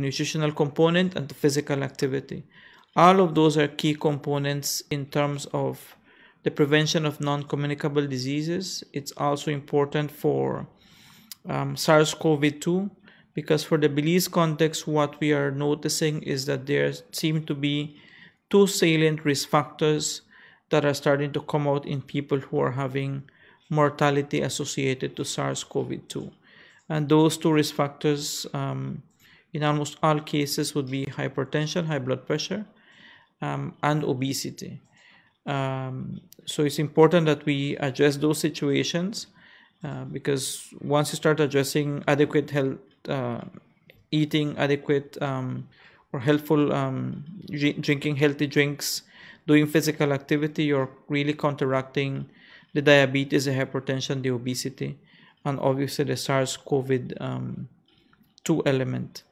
nutritional component and physical activity. All of those are key components in terms of the prevention of non-communicable diseases. It's also important for um, SARS-CoV-2 because for the Belize context, what we are noticing is that there seem to be two salient risk factors that are starting to come out in people who are having mortality associated to SARS-CoV-2. And those two risk factors um, in almost all cases would be hypertension, high blood pressure, um, and obesity. Um, so it's important that we address those situations uh, because once you start addressing adequate health, uh, eating adequate um, or helpful um, drinking healthy drinks, doing physical activity, you're really counteracting the diabetes, the hypertension, the obesity, and obviously the SARS-CoV-2 um, element.